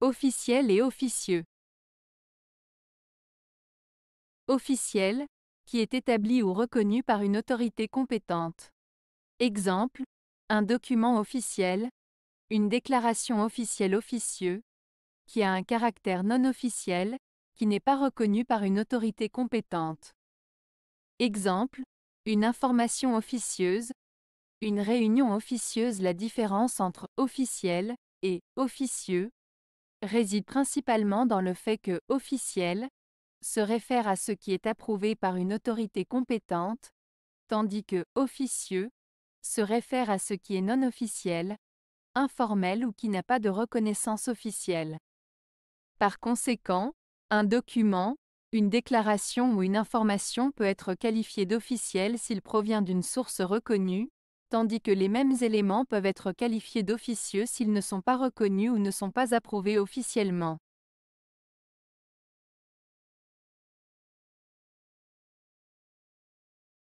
Officiel et officieux. Officiel, qui est établi ou reconnu par une autorité compétente. Exemple, un document officiel, une déclaration officielle officieux, qui a un caractère non officiel, qui n'est pas reconnu par une autorité compétente. Exemple, une information officieuse, une réunion officieuse La différence entre officiel et officieux réside principalement dans le fait que officiel se réfère à ce qui est approuvé par une autorité compétente, tandis que officieux se réfère à ce qui est non officiel, informel ou qui n'a pas de reconnaissance officielle. Par conséquent, un document, une déclaration ou une information peut être qualifié d'officiel s'il provient d'une source reconnue, tandis que les mêmes éléments peuvent être qualifiés d'officieux s'ils ne sont pas reconnus ou ne sont pas approuvés officiellement.